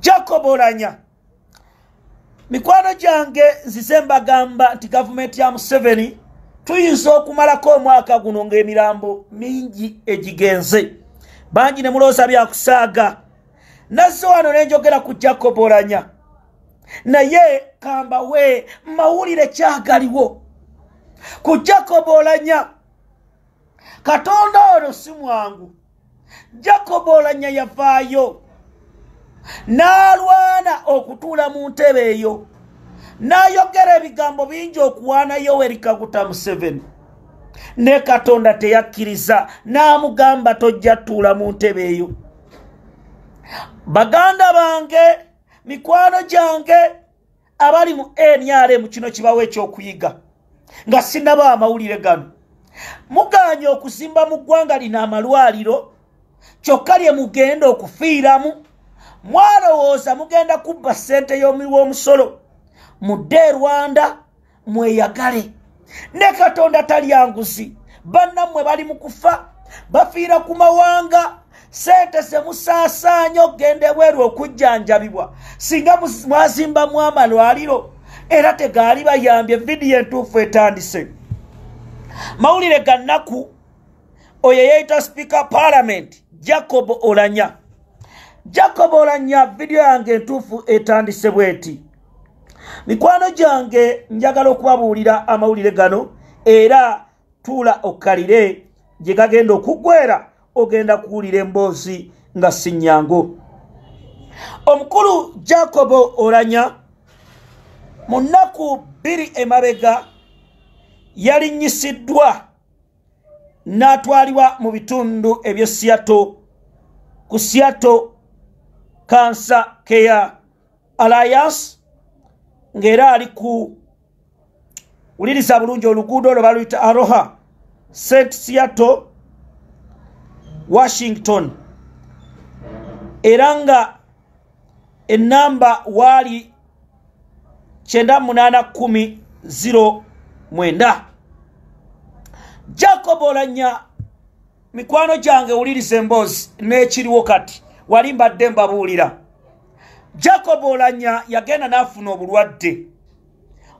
jacob oranya mikwano gyange nzize mbagamba nti gavumenti ya museveni tuyinza okumalako omwaka guno ng'emirambo mingi egigenze bangi ne mulowooza byakusaaga nazze wano nenjogera ku jacob oranya naye kamba we mawulire kyagaliwo ku jacob oranya katonda ono si mwangu jacob oranya yavaayo n'alwana okutuula mu ntebe eyo n'ayogera ebigambo bingi okuwaana yoweri kaguta museveni ne katonda teyakkiriza n'amugamba tojja ttuula mu ntebe eyo baganda bange mikwano gyange abali mu nrm kino kibawo ekyokuyiga nga sinaba amawulire gano muganye okuzimba mu ggwanga lino amalwaliro kyokka lye mugenda okufiiramu mwalowooza mugenda kubba ssente y'omuwoomusolo mudde e rwanda mweyagale ne katonda talyanguzi bannammwe bali mu kufa bafiira ku mawanga sente semusaasaanya okgendebwerwa okujjanjabibwa singa mwazimbamu amalwaliro era tegaali bayambye vidiyo entuufu etandise mawulire gannaku oyo yeyita speaker parliament jacob olanya jacob olanya vidiyo yange entuufu etandise bweti mikwano gyange njagala okubabuulira amawulire gano era tuula okkalire gye gagenda okuggwera ogenda kuwulira emboozi nga sinyangu omukulu jacobo olanya mu nnaku bbiri emabega yalinyisiddwa n'atwalibwa mu bitundu eby'esiyato ku siyato cancer care alliance ngaera ali ku wuliriza bulungi oluguudo olwo baluyita aroha st seattle washington era nga enamba waali 9810 jacob olanya mikwano gyange wuliriza emboozi n'ekiriwo kati wali mbadde mbabuulira jakobo olanya yagenda n'afuna obulwadde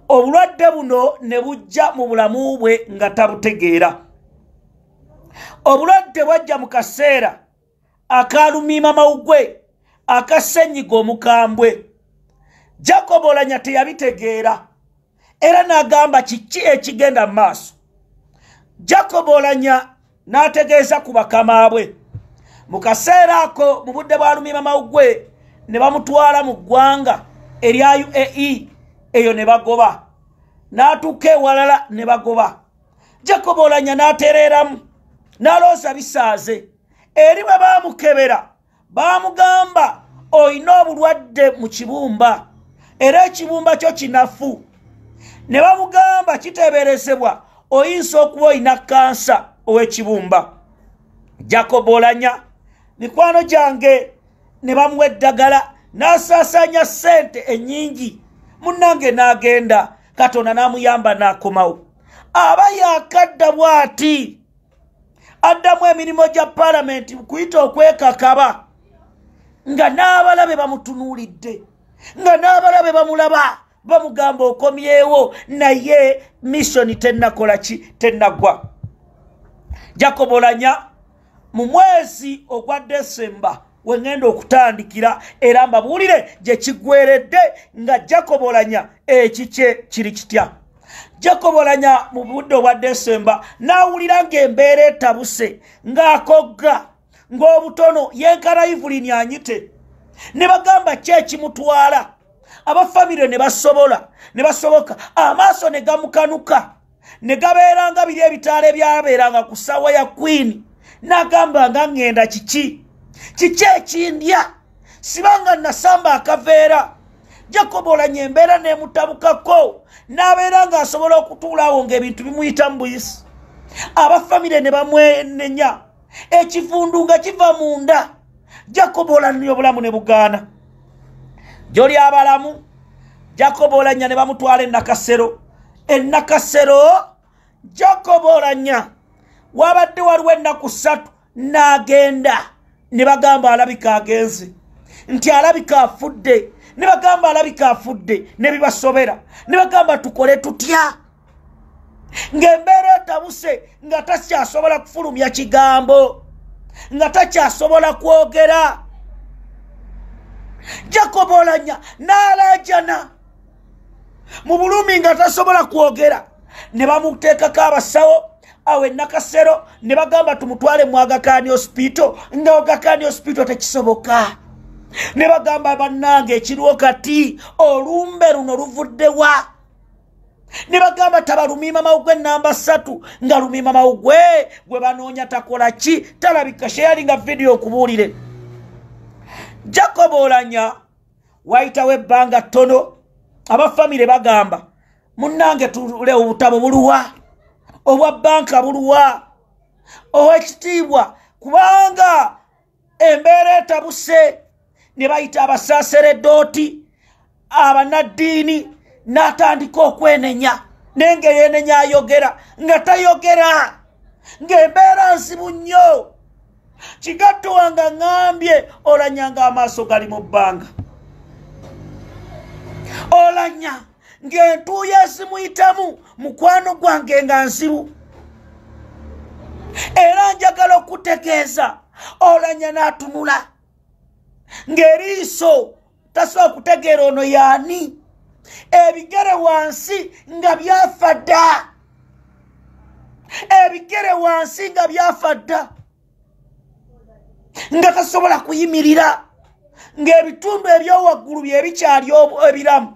obulwadde buno ne bujja mu bulamu bwe nga tabutegeera obulwadde bwajja mu kaseera akalumiima mawugwe akasenyiga omukambwe jakobo olanya teyabitegeera era n'agamba kiki ekigenda mu maaso jakobo olanya n'ategeeza ku bakamaabwe mukaseera ako mu budde bwa lumimamawu gwe ne bamutwala mu ggwanga erya uae eyo ne bagoba n'atuuka ewalala ne bagoba jakobo olanya n'atereeramu n'aloosa bisaaze eri bwe baamukebera baamugamba olina obulwadde mu kibumba era ekibumba kyo kinafu ne bamugamba kiteeberezebwa oyinsa okuba olina kansa ow'ekibumba jakobo olanya mikwano gyange ne bamuwa eddagala n'asaasaanya ssente ennyingi munnange n'agenda katonda n'amuyamba n'akomawo aba yaakadda bw'ati addamu emirimu gya paalamenti kuyita okwekakaba nga n'abalabe bamutunuulidde nga n'abalabe bamulaba bamugamba okomyewo naye missoni tennakola ki tennaggwa jakobolanya mu mwezi ogwa desemba wegenda okutandikira era mbabuulire gye kigweredde nga jakobolanya ekikye kiri kitya jakobolanya mu budde obwa desemba naawulira ng'embeera etabuse ng'akogga ng'obutono yenkana ivulini anyite ne bagamba ki ekimutwala abafamire ne basobola ne basoboka amaaso ne gamukanuka ne gabeeranga biri ebitaala ebyabeeranga ku ssawa ya kwini nagamba nga ŋŋenda kiki kiki ekindya sibanga nasamba akaveera jakobo olanya embeera nemutabukako n'abeera ng'asobola okutuulaawo ng'ebintu bimuyita mu buyisi abafamire ne bamwenenya ekivundu nga kiva munda jakobo olanya obulamu ne bugaana gyoli abalamu jakobo olanya ne bamutwala enakasero enakasero jakobo olanya wabadde waliwo ennaku ssatu n'agenda ne bagamba alabika agenze nti alabika afudde ne bagamba alabika afudde ne bibasobera ne bagamba tukole tutya ng'embeera etabuse nga takyasobola kufulumya kigambo nga takyasobola kwogera jakobo olanya n'alajana mu bulumi nga tasobola kwogera ne bamuteekako abasawo awo enakasero ne bagamba tumutwale mu agakani hospital nga ogakani hospital tekisoboka ne bagamba bannange ekirwo kati olumbe luno luvuddewa ne bagamba tabalumiima mawugwe enamba ssatu nga lumiima mawugwe gwe banoonya takola ki talabika sheyali nga vidiyo okubuulire jakobo olanya waayitawo ebbanga ttono abafamire bagamba munnange tulewo butabo buluwa obwa banka buluwa owekitiibwa kubanga embeera etabuse ne bayita abasaseredooti abanaddiini n'atandika okwenenya nengeyenenya ayogera nga tayogera ngaembeera nzibu nnyo kigattuwanga ŋambye olanya nga amaaso gali mu bbanga olanya ng'entuuya ezimuyitamu mukwano gwange nga nsibu era njagala okutegeeza olanya n'atunula ng'eriiso tasobola kutegeera ono yaani ebigere wansi nga byafa dda ebigere wansi nga byafa dda nga tasobola kuyimirira ng'ebitundu ebyowaggulu byebikyali ebiramu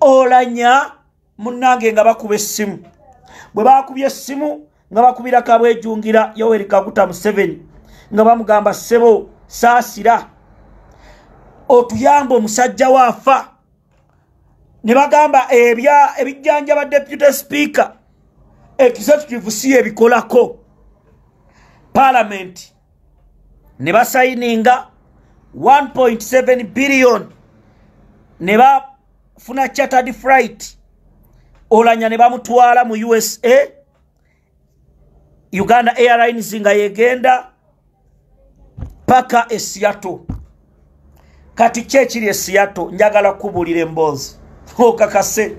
olanya munnange nga bakuba essimu bwe bakubye essimu nga bakubira kabwejungira yoweri kaguta mu 7 nga bamugamba ssebo saasira otuyambe omusajja waafa ne bagamba ebya ebijjanjaba deputy speaker executive si ebikolako paalamenti ne basayininga 1.7 billion ne funa chattered flight olanya ne bamutwala mu usa uganda airlines nga yegenda paka esiato kati kyekiri esiato njagala kubulira emboozi okakase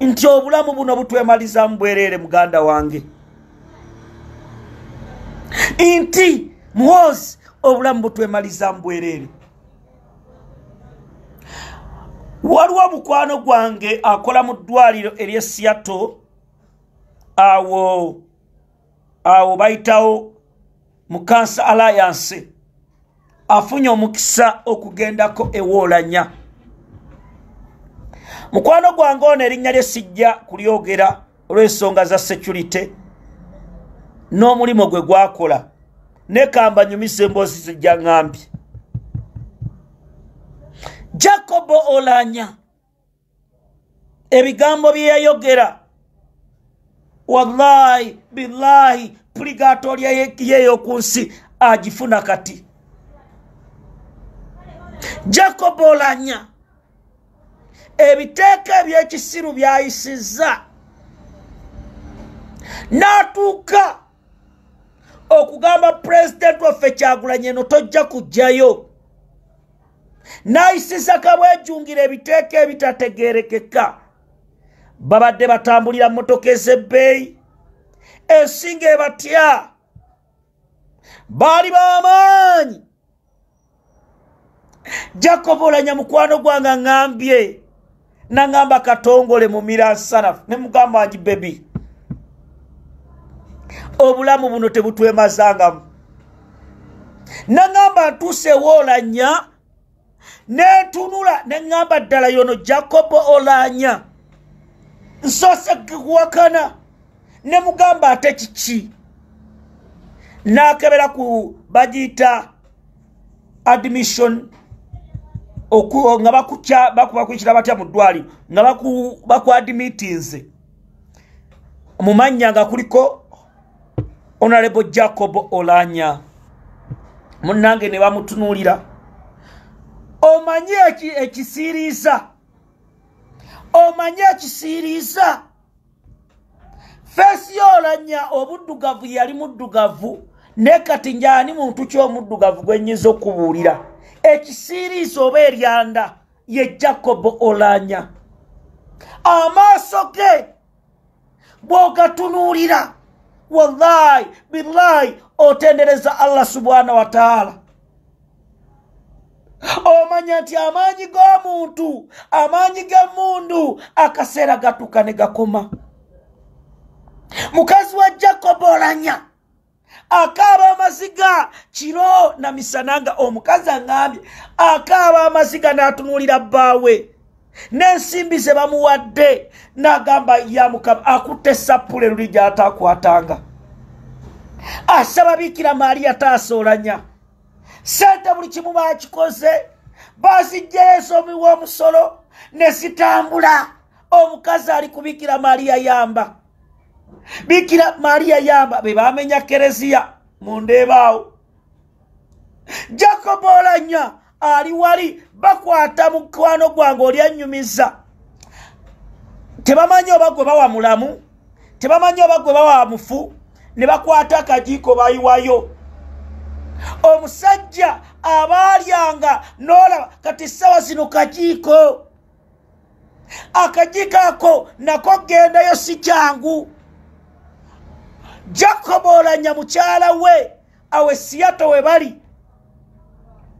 nti obulamu buno butwemalizamu bwereere muganda wange nti muhoozi obulamu butwemalizamu bwereere waliwo omukwano gwange akola mu ddwaliro eryesiato awo awo bayitawo mu kansa alliance afunye omukisa okugendako ewoolanya mukwano gwange ono erinnya lye sijja kulyogera olw'ensonga za security n'omulimu gwe gwakola nekamba nyumisa emboozi zijja ŋŋambye jakobo olanya ebigambo bye yayogera wallahi billahi purigatoria yeyoku nsi agifuna kati jakobo olanya ebiteeka ebyekisiru byayisiza n'atuuka okugamba president waffe kyagulanyeno tojja kujjayo nayisizaka bwejungira ebiteeka ebitategerekeka babadde batambulira motoka ezebbeeyi ensinga ebatya baali bamaanyi jakobo olanya mukwano gwange ngambye nagamba katongole mu miransanafu ne mugamba wangi bebi obulamu buno tebutwemazangamu nagamba ntuuseewo olanya Netunula nengamba dala yono Jacobo Olanya. Nsose kikuwakana. Nemugamba ate kiki. Nakebera ku bajita admission oku nga bakucha bakuba kuchira batya mu dwali nga baku baku admittings mumanyaga kuliko honorable Jacob Olanya munange ne bamutunulira omanye ekisiiriisa omanye ekisiiriisa feesi yoolanya obuddugavu yali muddugavu naye kati njani muntu ki omuddugavu gwenyinza okubuulira ekisiiriisa oba eryanda ye jakobo olanya amaaso ge bw'ogatunuulira wallahi billahi otendereza allah subhana wa taala omanya nti amaanyi g'omuntu amaanyi g'emundu akaseera gatuka ne gakoma mukazi wa jakobo olanya akaaba amaziga kiro na misana nga omukazi aŋŋambye akaaba amaziga n'atunuulira bbaawe n'ensimbi ze bamuwadde n'agamba yamukama akutta essappula eruli gy'ataakwatanga asaba biikira maariya taasoolanya sente buli kimu bakikoze bazijjayesomiwa omusolo nezitambula omukazi ali kubikira maria yamba bikira maria yamba bebamenya kereziya mundebaawo jakobo olanya ali wali bakwata mukwano gwange olyanyumiza tebamanyi oba gwe bawa mulamu tebamanyi oba gwe bawa mufu ne bakwata akajiiko bayiwayo omusajja abaalyanga nolaba kati sawa zino kajiiko akajiiko ako nako gendayo si kyangu jakobolanya mukyala we awe siyato we bali